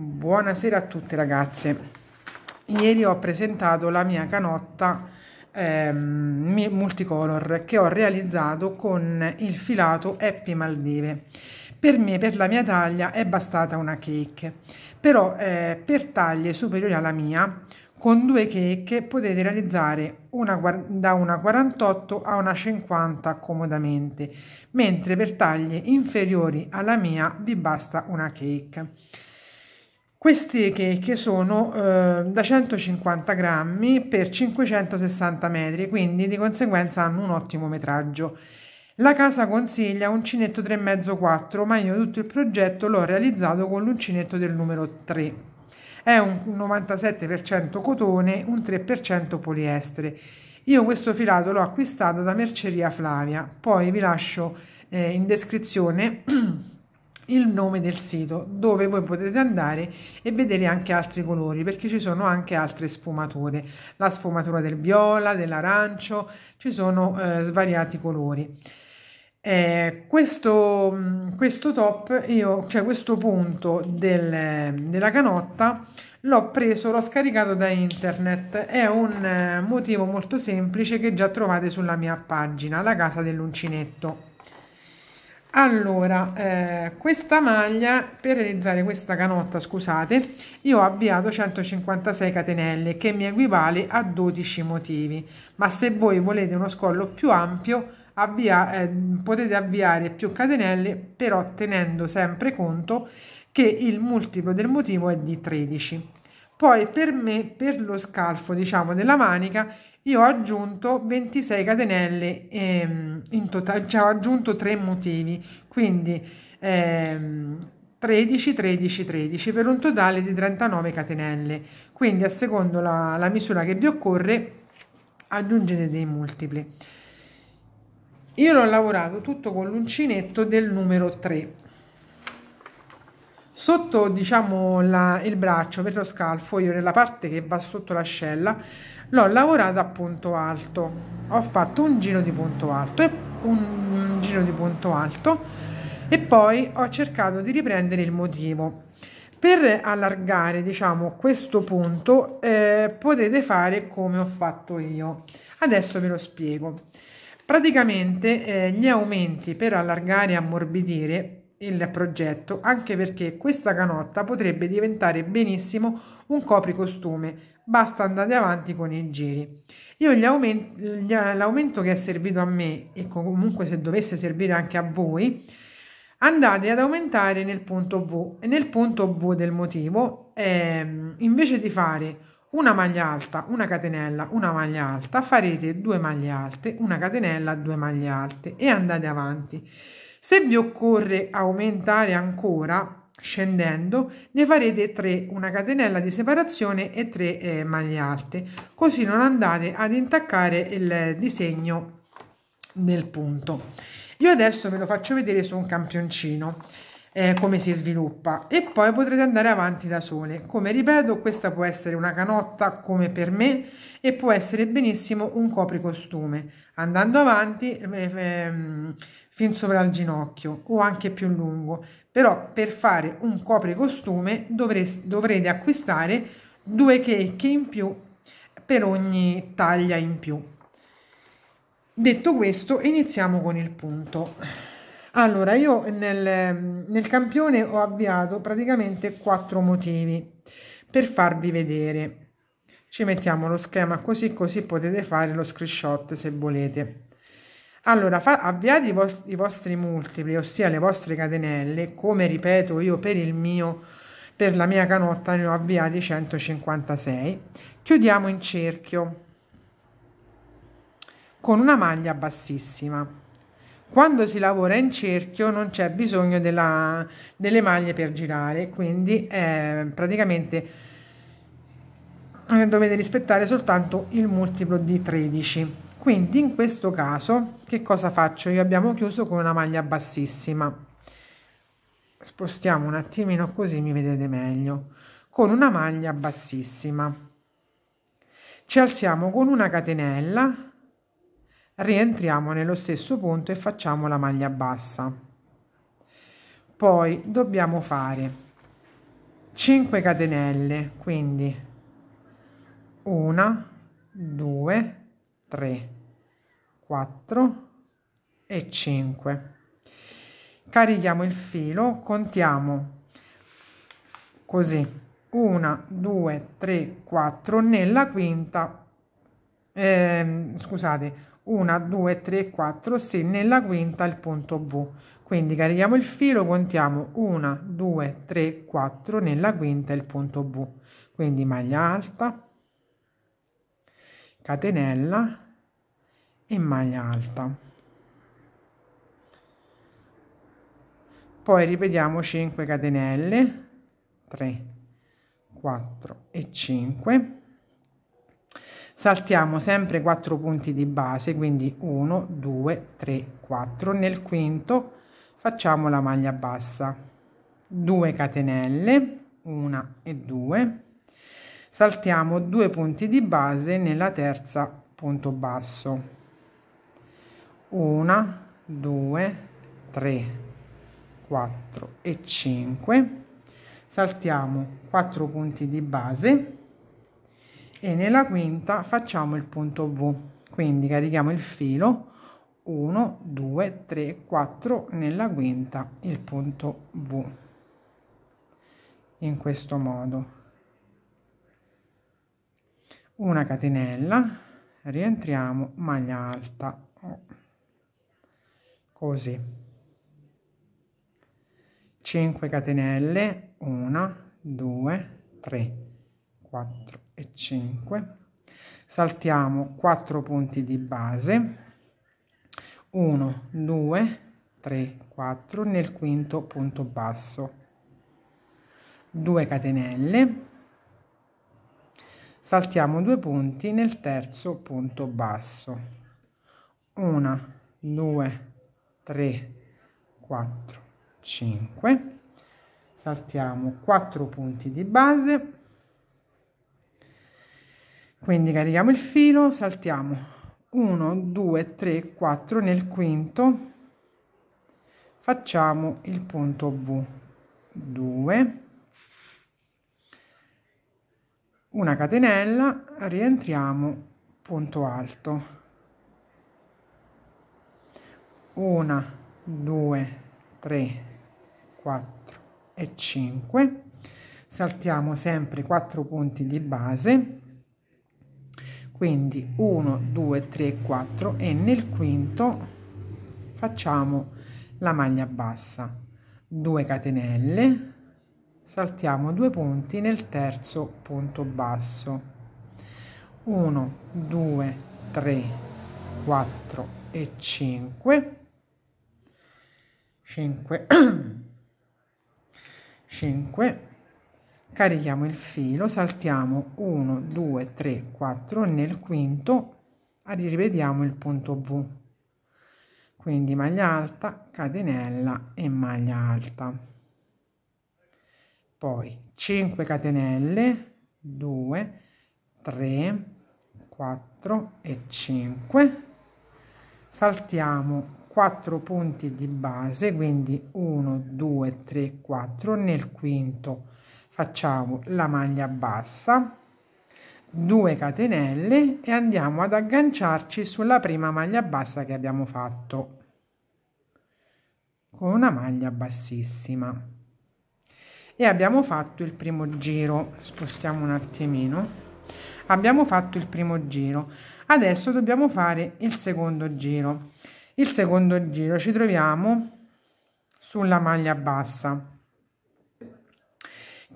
Buonasera a tutte ragazze. Ieri ho presentato la mia canotta ehm, multicolor che ho realizzato con il filato Happy Maldive. Per me, per la mia taglia, è bastata una cake, però eh, per taglie superiori alla mia, con due cake potete realizzare una, da una 48 a una 50 comodamente, mentre per taglie inferiori alla mia vi basta una cake. Queste che sono eh, da 150 grammi per 560 metri, quindi di conseguenza hanno un ottimo metraggio. La casa consiglia uncinetto 3,5-4, ma io tutto il progetto l'ho realizzato con l'uncinetto del numero 3. È un 97% cotone, un 3% poliestere. Io questo filato l'ho acquistato da Merceria Flavia, poi vi lascio eh, in descrizione il nome del sito dove voi potete andare e vedere anche altri colori perché ci sono anche altre sfumature la sfumatura del viola dell'arancio ci sono eh, svariati colori eh, questo, mm, questo top io cioè questo punto del, della canotta l'ho preso l'ho scaricato da internet è un eh, motivo molto semplice che già trovate sulla mia pagina la casa dell'uncinetto allora eh, questa maglia per realizzare questa canotta scusate io ho avviato 156 catenelle che mi equivale a 12 motivi ma se voi volete uno scollo più ampio avvia, eh, potete avviare più catenelle però tenendo sempre conto che il multiplo del motivo è di 13 poi per me per lo scalfo diciamo della manica io ho aggiunto 26 catenelle ehm, in totale, cioè ho aggiunto tre motivi, quindi ehm, 13, 13, 13 per un totale di 39 catenelle. Quindi a secondo la, la misura che vi occorre aggiungete dei multipli. Io l'ho lavorato tutto con l'uncinetto del numero 3. Sotto diciamo la, il braccio per lo scalfo, io nella parte che va sotto l'ascella l'ho lavorata a punto alto ho fatto un giro di punto alto e un, giro di punto alto e poi ho cercato di riprendere il motivo per allargare diciamo questo punto eh, potete fare come ho fatto io adesso ve lo spiego praticamente eh, gli aumenti per allargare e ammorbidire il progetto anche perché questa canotta potrebbe diventare benissimo un copricostume basta andare avanti con i giri. Io l'aumento che è servito a me e comunque se dovesse servire anche a voi, andate ad aumentare nel punto V e nel punto V del motivo ehm, invece di fare una maglia alta, una catenella, una maglia alta, farete due maglie alte, una catenella, due maglie alte e andate avanti. Se vi occorre aumentare ancora, scendendo ne farete 3 una catenella di separazione e 3 eh, maglie alte così non andate ad intaccare il disegno del punto io adesso ve lo faccio vedere su un campioncino eh, come si sviluppa e poi potrete andare avanti da sole come ripeto questa può essere una canotta come per me e può essere benissimo un copricostume andando avanti eh, ehm, fin sopra il ginocchio o anche più lungo però per fare un copricostume dovreste, dovrete acquistare due checche in più per ogni taglia in più. Detto questo, iniziamo con il punto. Allora, io nel, nel campione ho avviato praticamente quattro motivi per farvi vedere. Ci mettiamo lo schema così, così potete fare lo screenshot se volete. Allora, fa, avviate i, vos, i vostri multipli, ossia le vostre catenelle, come ripeto io per il mio, per la mia canotta ne ho avviati 156. Chiudiamo in cerchio con una maglia bassissima. Quando si lavora in cerchio non c'è bisogno della, delle maglie per girare, quindi eh, praticamente eh, dovete rispettare soltanto il multiplo di 13 quindi in questo caso che cosa faccio io abbiamo chiuso con una maglia bassissima spostiamo un attimino così mi vedete meglio con una maglia bassissima ci alziamo con una catenella rientriamo nello stesso punto e facciamo la maglia bassa poi dobbiamo fare 5 catenelle quindi una due 3, 4 e 5. Carichiamo il filo, contiamo così 1, 2, 3, 4 nella quinta, eh, scusate, 1, 2, 3, 4, sì, nella quinta il punto V. Quindi carichiamo il filo, contiamo 1, 2, 3, 4 nella quinta il punto V. Quindi maglia alta, catenella e maglia alta poi ripetiamo 5 catenelle 3 4 e 5 saltiamo sempre 4 punti di base quindi 1 2 3 4 nel quinto facciamo la maglia bassa 2 catenelle 1 e 2 saltiamo due punti di base nella terza punto basso una 2 3 4 e 5 saltiamo 4 punti di base e nella quinta facciamo il punto V quindi carichiamo il filo 1 2 3 4 nella quinta il punto V in questo modo una catenella rientriamo maglia alta oh. così 5 catenelle 1 2 3 4 e 5 saltiamo 4 punti di base 1 2 3 4 nel quinto punto basso 2 catenelle saltiamo due punti nel terzo punto basso una 2 3 4 5 saltiamo 4 punti di base quindi carichiamo il filo saltiamo 1 2 3 4 nel quinto facciamo il punto v 2 una catenella rientriamo punto alto una due tre quattro e cinque saltiamo sempre quattro punti di base quindi 1 2 3 4 e nel quinto facciamo la maglia bassa 2 catenelle saltiamo due punti nel terzo punto basso 1 2 3 4 e 5 5 5 carichiamo il filo saltiamo 1 2 3 4 nel quinto ripetiamo il punto v quindi maglia alta catenella e maglia alta poi 5 catenelle 2 3 4 e 5 saltiamo 4 punti di base quindi 1 2 3 4 nel quinto facciamo la maglia bassa 2 catenelle e andiamo ad agganciarci sulla prima maglia bassa che abbiamo fatto con una maglia bassissima e abbiamo fatto il primo giro spostiamo un attimino abbiamo fatto il primo giro adesso dobbiamo fare il secondo giro il secondo giro ci troviamo sulla maglia bassa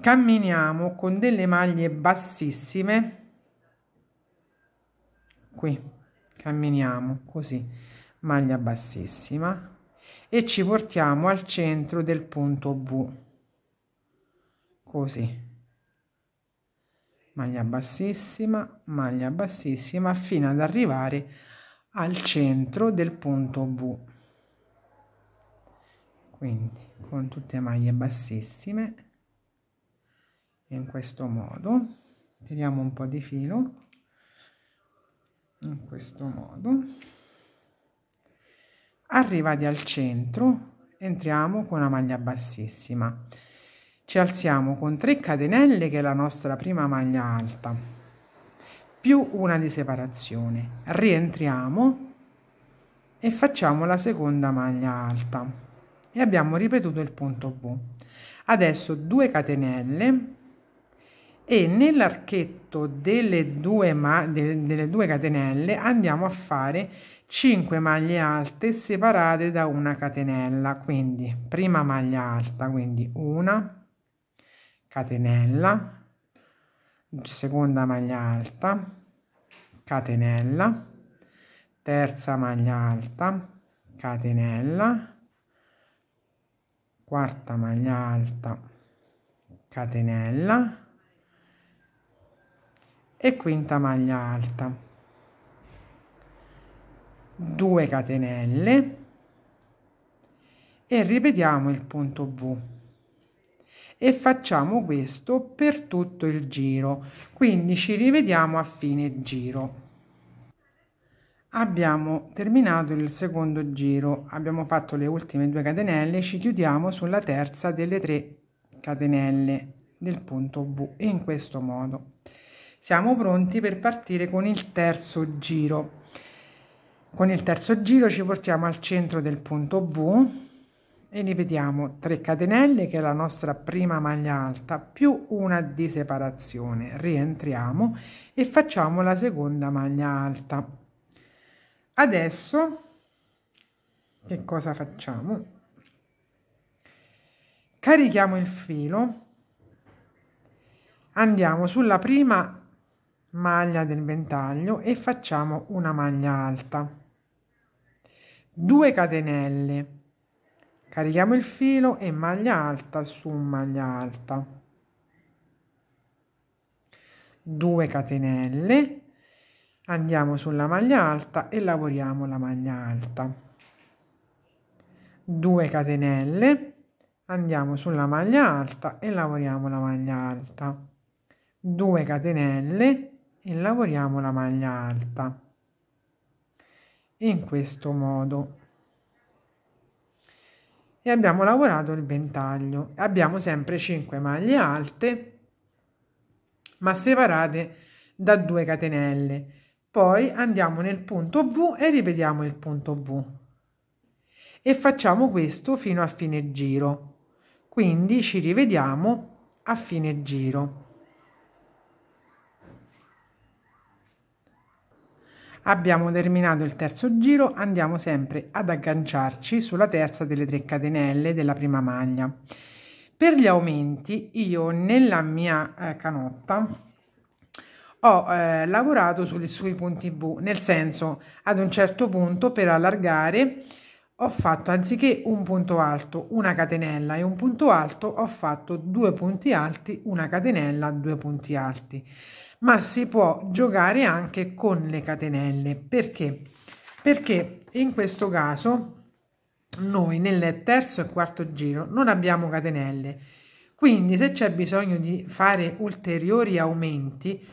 camminiamo con delle maglie bassissime qui camminiamo così maglia bassissima e ci portiamo al centro del punto V così maglia bassissima maglia bassissima fino ad arrivare al centro del punto v quindi con tutte maglie bassissime in questo modo tiriamo un po di filo in questo modo arrivati al centro entriamo con una maglia bassissima ci alziamo con 3 catenelle che è la nostra prima maglia alta, più una di separazione. Rientriamo e facciamo la seconda maglia alta e abbiamo ripetuto il punto V. Adesso 2 catenelle e nell'archetto delle due, ma, delle, delle due catenelle andiamo a fare 5 maglie alte separate da una catenella quindi prima maglia alta quindi una catenella seconda maglia alta catenella terza maglia alta catenella quarta maglia alta catenella e quinta maglia alta 2 catenelle e ripetiamo il punto v e facciamo questo per tutto il giro quindi ci rivediamo a fine giro abbiamo terminato il secondo giro abbiamo fatto le ultime due catenelle ci chiudiamo sulla terza delle tre catenelle del punto v in questo modo siamo pronti per partire con il terzo giro con il terzo giro ci portiamo al centro del punto v e ripetiamo 3 catenelle che è la nostra prima maglia alta più una di separazione rientriamo e facciamo la seconda maglia alta adesso che cosa facciamo carichiamo il filo andiamo sulla prima maglia del ventaglio e facciamo una maglia alta 2 catenelle carichiamo il filo e maglia alta su maglia alta 2 catenelle andiamo sulla maglia alta e lavoriamo la maglia alta 2 catenelle andiamo sulla maglia alta e lavoriamo la maglia alta 2 catenelle e lavoriamo la maglia alta in questo modo e abbiamo lavorato il ventaglio. Abbiamo sempre 5 maglie alte ma separate da 2 catenelle. Poi andiamo nel punto V e ripetiamo il punto V e facciamo questo fino a fine giro. Quindi ci rivediamo a fine giro. Abbiamo terminato il terzo giro, andiamo sempre ad agganciarci sulla terza delle 3 catenelle della prima maglia. Per gli aumenti io nella mia eh, canotta ho eh, lavorato sugli, sui punti V, nel senso ad un certo punto per allargare ho fatto anziché un punto alto una catenella e un punto alto ho fatto due punti alti una catenella due punti alti ma si può giocare anche con le catenelle. Perché? Perché in questo caso noi nel terzo e quarto giro non abbiamo catenelle, quindi se c'è bisogno di fare ulteriori aumenti,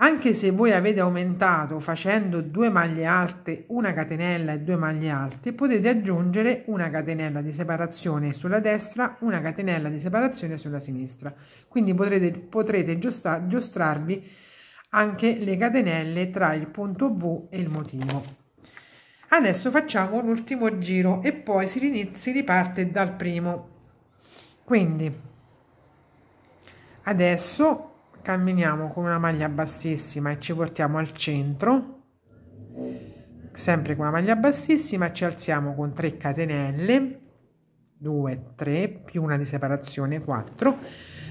anche se voi avete aumentato facendo due maglie alte, una catenella e due maglie alte, potete aggiungere una catenella di separazione sulla destra, una catenella di separazione sulla sinistra. Quindi potrete, potrete giostra, giostrarvi anche le catenelle tra il punto V e il motivo. Adesso facciamo un ultimo giro e poi si, rinizia, si riparte dal primo. Quindi adesso camminiamo con una maglia bassissima e ci portiamo al centro sempre con la maglia bassissima ci alziamo con 3 catenelle 2 3 più una di separazione 4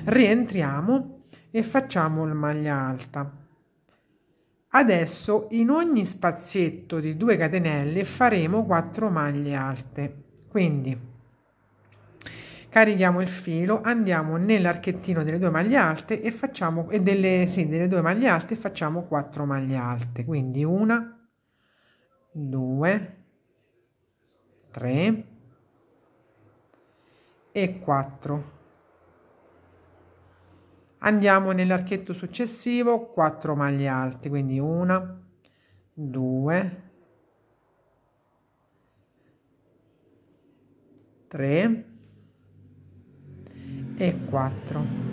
rientriamo e facciamo la maglia alta Adesso in ogni spazietto di 2 catenelle faremo 4 maglie alte. Quindi carichiamo il filo, andiamo nell'archettino delle due maglie alte e facciamo e delle, sì, delle due maglie alte facciamo 4 maglie alte. Quindi una, due, tre e quattro andiamo nell'archetto successivo 4 maglie alte quindi una 2 3 e 4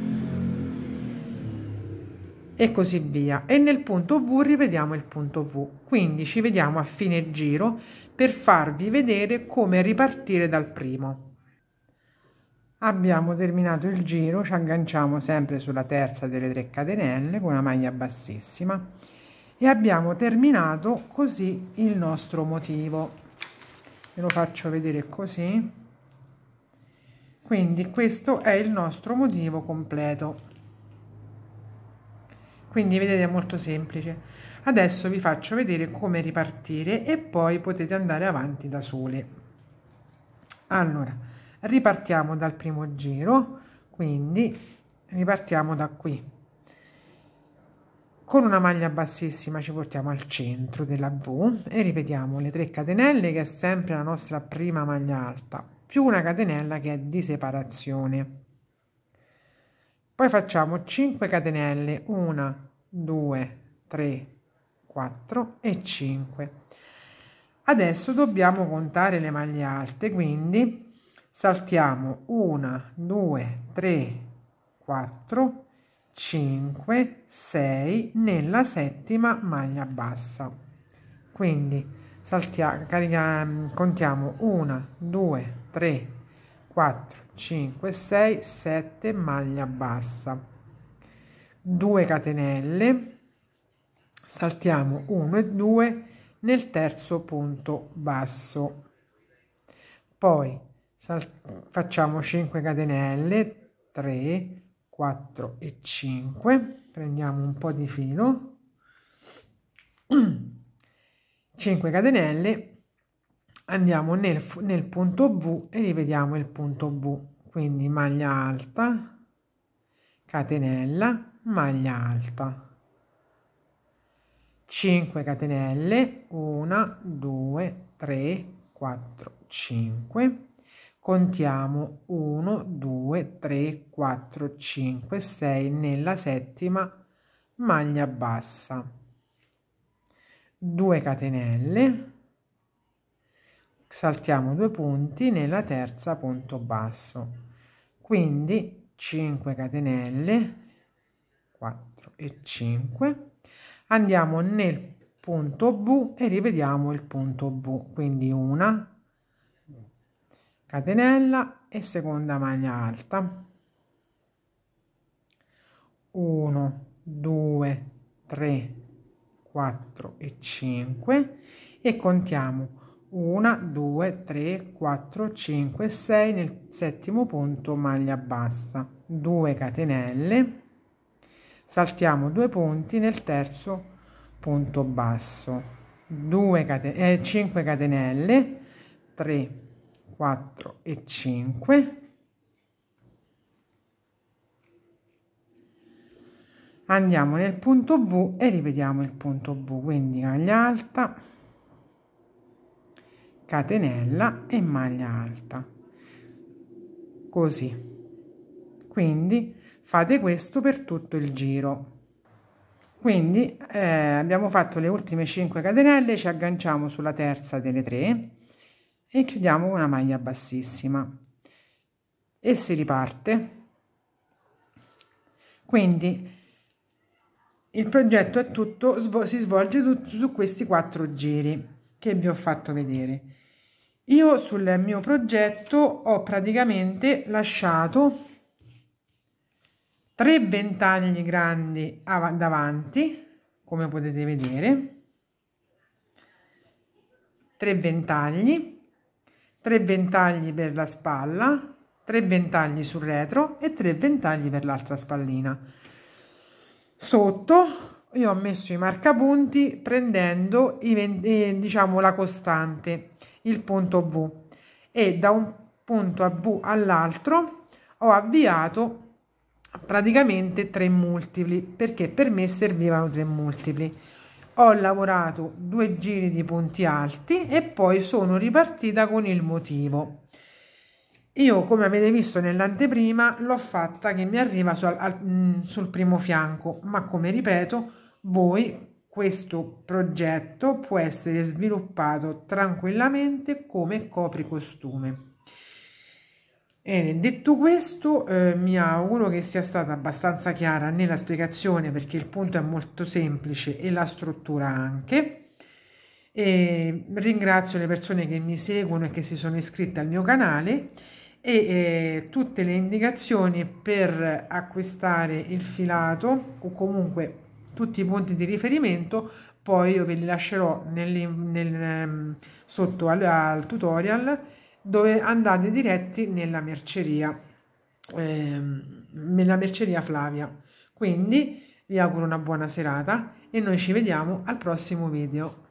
e così via e nel punto V rivediamo il punto V quindi ci vediamo a fine giro per farvi vedere come ripartire dal primo Abbiamo terminato il giro, ci agganciamo sempre sulla terza delle tre catenelle con una maglia bassissima e abbiamo terminato così il nostro motivo. Ve lo faccio vedere così. Quindi questo è il nostro motivo completo. Quindi vedete è molto semplice. Adesso vi faccio vedere come ripartire e poi potete andare avanti da sole. Allora, ripartiamo dal primo giro quindi ripartiamo da qui con una maglia bassissima ci portiamo al centro della V e ripetiamo le 3 catenelle che è sempre la nostra prima maglia alta più una catenella che è di separazione poi facciamo 5 catenelle 1 2 3 4 e 5 adesso dobbiamo contare le maglie alte quindi saltiamo 1 2 3 4 5 6 nella settima maglia bassa quindi saltiamo carichiamo contiamo 1 2 3 4 5 6 7 maglia bassa 2 catenelle saltiamo 1 e 2 nel terzo punto basso poi Sal facciamo 5 catenelle 3 4 e 5 prendiamo un po di filo 5 catenelle andiamo nel, nel punto v e rivediamo il punto v quindi maglia alta catenella maglia alta 5 catenelle 1 2 3 4 5 contiamo 1, 2, 3, 4, 5, 6 nella settima maglia bassa, 2 catenelle, saltiamo due punti nella terza punto basso, quindi 5 catenelle, 4 e 5, andiamo nel punto V e rivediamo il punto V, quindi una, catenella e seconda maglia alta 1 2 3 4 e 5 e contiamo 1 2 3 4 5 6 nel settimo punto maglia bassa 2 catenelle saltiamo due punti nel terzo punto basso 2 eh, catenelle 5 catenelle 3 4 e 5 andiamo nel punto V e rivediamo il punto V quindi maglia alta catenella e maglia alta così quindi fate questo per tutto il giro quindi eh, abbiamo fatto le ultime 5 catenelle ci agganciamo sulla terza delle tre e chiudiamo una maglia bassissima e si riparte quindi il progetto è tutto si svolge tutto su questi quattro giri che vi ho fatto vedere io sul mio progetto ho praticamente lasciato tre ventagli grandi davanti come potete vedere tre ventagli 3 ventagli per la spalla, 3 ventagli sul retro e 3 ventagli per l'altra spallina. Sotto io ho messo i marcapunti prendendo i, eh, diciamo la costante, il punto V e da un punto a V all'altro ho avviato praticamente tre multipli perché per me servivano tre multipli ho lavorato due giri di punti alti e poi sono ripartita con il motivo io come avete visto nell'anteprima l'ho fatta che mi arriva sul, al, mm, sul primo fianco ma come ripeto voi questo progetto può essere sviluppato tranquillamente come copri costume eh, detto questo, eh, mi auguro che sia stata abbastanza chiara nella spiegazione perché il punto è molto semplice e la struttura anche. E ringrazio le persone che mi seguono e che si sono iscritte al mio canale e eh, tutte le indicazioni per acquistare il filato o comunque tutti i punti di riferimento poi io ve li lascerò nel, nel, ehm, sotto al, al tutorial dove andate diretti nella merceria, eh, nella merceria Flavia. Quindi vi auguro una buona serata e noi ci vediamo al prossimo video.